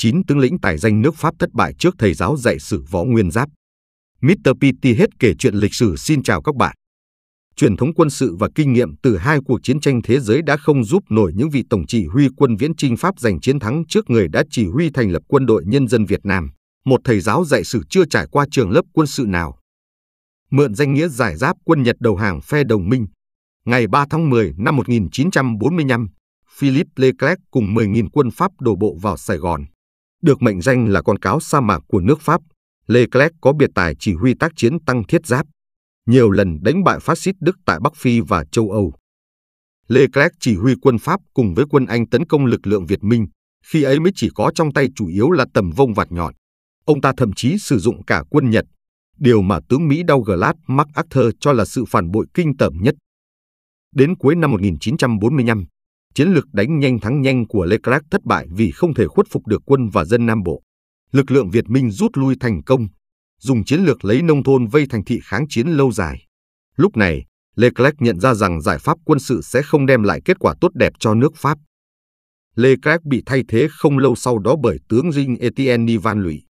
chín tướng lĩnh tài danh nước Pháp thất bại trước thầy giáo dạy sử võ nguyên giáp. Mr. Pitti hết kể chuyện lịch sử xin chào các bạn. Truyền thống quân sự và kinh nghiệm từ hai cuộc chiến tranh thế giới đã không giúp nổi những vị tổng chỉ huy quân viễn chinh Pháp giành chiến thắng trước người đã chỉ huy thành lập quân đội nhân dân Việt Nam, một thầy giáo dạy sử chưa trải qua trường lớp quân sự nào. Mượn danh nghĩa giải giáp quân Nhật đầu hàng phe đồng minh, ngày 3 tháng 10 năm 1945, Philip Leclerc cùng 10.000 quân Pháp đổ bộ vào Sài Gòn. Được mệnh danh là con cáo sa mạc của nước Pháp, Leclerc có biệt tài chỉ huy tác chiến tăng thiết giáp, nhiều lần đánh bại phát xít Đức tại Bắc Phi và châu Âu. Leclerc chỉ huy quân Pháp cùng với quân Anh tấn công lực lượng Việt Minh, khi ấy mới chỉ có trong tay chủ yếu là tầm vông vạt nhọn. Ông ta thậm chí sử dụng cả quân Nhật, điều mà tướng Mỹ Douglas MacArthur cho là sự phản bội kinh tởm nhất. Đến cuối năm 1945, chiến lược đánh nhanh thắng nhanh của lê Leclerc thất bại vì không thể khuất phục được quân và dân Nam Bộ. Lực lượng Việt Minh rút lui thành công, dùng chiến lược lấy nông thôn vây thành thị kháng chiến lâu dài. Lúc này, lê Leclerc nhận ra rằng giải pháp quân sự sẽ không đem lại kết quả tốt đẹp cho nước Pháp. lê Leclerc bị thay thế không lâu sau đó bởi tướng Jean Etienne Van Lũy.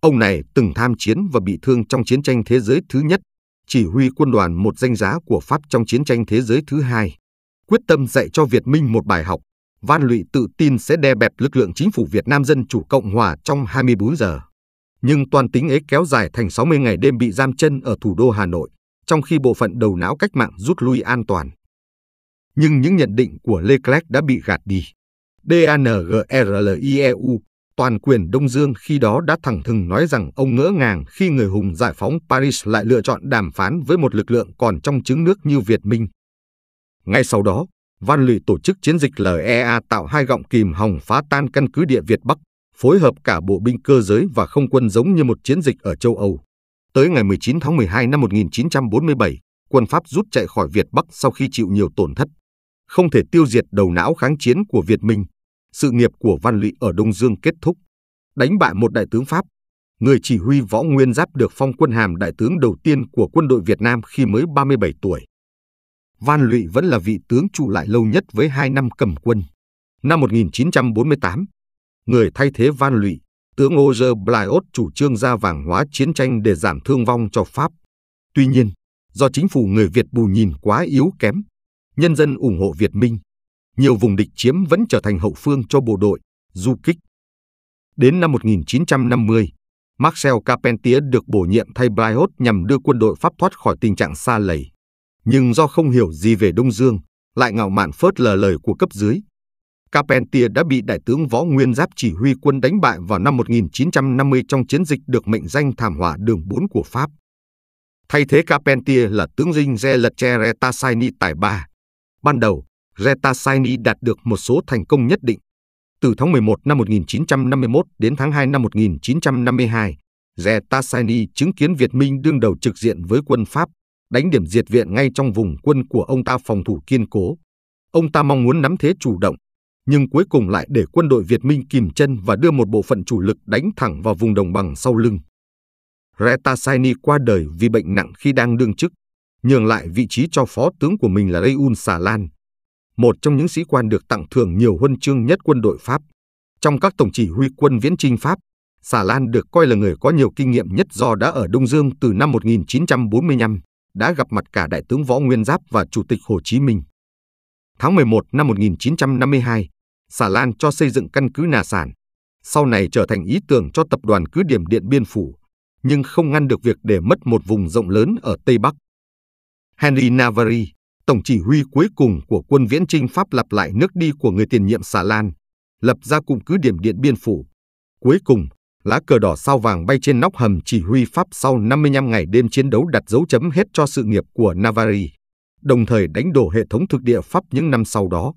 Ông này từng tham chiến và bị thương trong chiến tranh thế giới thứ nhất, chỉ huy quân đoàn một danh giá của Pháp trong chiến tranh thế giới thứ hai quyết tâm dạy cho Việt Minh một bài học, Van Lụy tự tin sẽ đe bẹp lực lượng chính phủ Việt Nam Dân Chủ Cộng Hòa trong 24 giờ. Nhưng toàn tính ấy kéo dài thành 60 ngày đêm bị giam chân ở thủ đô Hà Nội, trong khi bộ phận đầu não cách mạng rút lui an toàn. Nhưng những nhận định của Lê Clerc đã bị gạt đi. DANGRLIEU, toàn quyền Đông Dương khi đó đã thẳng thừng nói rằng ông ngỡ ngàng khi người hùng giải phóng Paris lại lựa chọn đàm phán với một lực lượng còn trong trứng nước như Việt Minh, ngay sau đó, Văn Lì tổ chức chiến dịch LEA tạo hai gọng kìm hòng phá tan căn cứ địa Việt Bắc, phối hợp cả bộ binh cơ giới và không quân giống như một chiến dịch ở châu Âu. Tới ngày 19 tháng 12 năm 1947, quân Pháp rút chạy khỏi Việt Bắc sau khi chịu nhiều tổn thất. Không thể tiêu diệt đầu não kháng chiến của Việt Minh, sự nghiệp của Văn Lụy ở Đông Dương kết thúc. Đánh bại một đại tướng Pháp, người chỉ huy Võ Nguyên Giáp được phong quân hàm đại tướng đầu tiên của quân đội Việt Nam khi mới 37 tuổi. Van Lụy vẫn là vị tướng trụ lại lâu nhất với hai năm cầm quân. Năm 1948, người thay thế Van Lụy, tướng Roger Blaiot chủ trương ra vàng hóa chiến tranh để giảm thương vong cho Pháp. Tuy nhiên, do chính phủ người Việt bù nhìn quá yếu kém, nhân dân ủng hộ Việt Minh, nhiều vùng địch chiếm vẫn trở thành hậu phương cho bộ đội, du kích. Đến năm 1950, Marcel Carpentier được bổ nhiệm thay Blaiot nhằm đưa quân đội Pháp thoát khỏi tình trạng xa lầy nhưng do không hiểu gì về Đông Dương, lại ngạo mạn phớt lờ lời của cấp dưới. Carpentier đã bị đại tướng Võ Nguyên Giáp chỉ huy quân đánh bại vào năm 1950 trong chiến dịch được mệnh danh thảm họa đường 4 của Pháp. Thay thế Carpentier là tướng dinh Gelatre Retasaini tại Ba. Ban đầu, Retasaini đạt được một số thành công nhất định. Từ tháng 11 năm 1951 đến tháng 2 năm 1952, Retasaini chứng kiến Việt Minh đương đầu trực diện với quân Pháp đánh điểm diệt viện ngay trong vùng quân của ông ta phòng thủ kiên cố. Ông ta mong muốn nắm thế chủ động, nhưng cuối cùng lại để quân đội Việt Minh kìm chân và đưa một bộ phận chủ lực đánh thẳng vào vùng đồng bằng sau lưng. Retasaini qua đời vì bệnh nặng khi đang đương chức, nhường lại vị trí cho phó tướng của mình là Rayun Lan, một trong những sĩ quan được tặng thưởng nhiều huân chương nhất quân đội Pháp. Trong các tổng chỉ huy quân viễn chinh Pháp, Xà Lan được coi là người có nhiều kinh nghiệm nhất do đã ở Đông Dương từ năm 1945 đã gặp mặt cả Đại tướng Võ Nguyên Giáp và Chủ tịch Hồ Chí Minh. Tháng 11 năm 1952, Xà Lan cho xây dựng căn cứ Nà Sản, sau này trở thành ý tưởng cho tập đoàn cứ điểm Điện Biên Phủ, nhưng không ngăn được việc để mất một vùng rộng lớn ở Tây Bắc. Henry navarre, tổng chỉ huy cuối cùng của quân viễn chinh Pháp lặp lại nước đi của người tiền nhiệm Xà Lan, lập ra cụm cứ điểm Điện Biên Phủ. Cuối cùng, lá cờ đỏ sao vàng bay trên nóc hầm chỉ huy Pháp sau 55 ngày đêm chiến đấu đặt dấu chấm hết cho sự nghiệp của Navarre, đồng thời đánh đổ hệ thống thực địa Pháp những năm sau đó.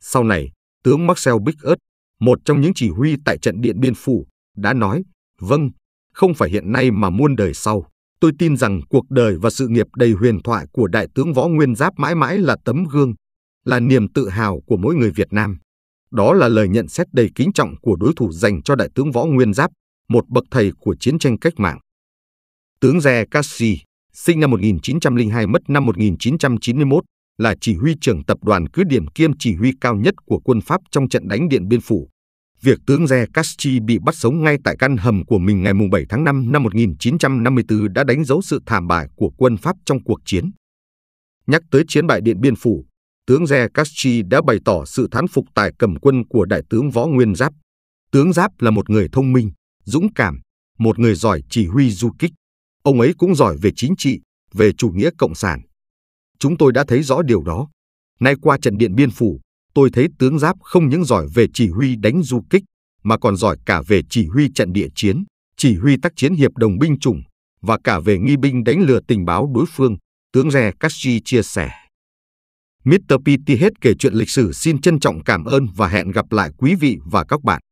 Sau này, tướng Marcel Bigot, một trong những chỉ huy tại trận Điện Biên Phủ, đã nói, vâng, không phải hiện nay mà muôn đời sau. Tôi tin rằng cuộc đời và sự nghiệp đầy huyền thoại của Đại tướng Võ Nguyên Giáp mãi mãi là tấm gương, là niềm tự hào của mỗi người Việt Nam. Đó là lời nhận xét đầy kính trọng của đối thủ dành cho đại tướng Võ Nguyên Giáp, một bậc thầy của chiến tranh cách mạng. Tướng Re Cassi, sinh năm 1902 mất năm 1991, là chỉ huy trưởng tập đoàn cứ điểm kiêm chỉ huy cao nhất của quân Pháp trong trận đánh Điện Biên Phủ. Việc tướng Re Caschi bị bắt sống ngay tại căn hầm của mình ngày 7 tháng 5 năm 1954 đã đánh dấu sự thảm bại của quân Pháp trong cuộc chiến. Nhắc tới chiến bại Điện Biên Phủ, tướng Re Castri đã bày tỏ sự thán phục tài cầm quân của đại tướng Võ Nguyên Giáp. Tướng Giáp là một người thông minh, dũng cảm, một người giỏi chỉ huy du kích. Ông ấy cũng giỏi về chính trị, về chủ nghĩa cộng sản. Chúng tôi đã thấy rõ điều đó. Nay qua trận điện biên phủ, tôi thấy tướng Giáp không những giỏi về chỉ huy đánh du kích, mà còn giỏi cả về chỉ huy trận địa chiến, chỉ huy tác chiến hiệp đồng binh chủng và cả về nghi binh đánh lừa tình báo đối phương, tướng Re Castri chia sẻ. Mr. hết kể chuyện lịch sử xin trân trọng cảm ơn và hẹn gặp lại quý vị và các bạn.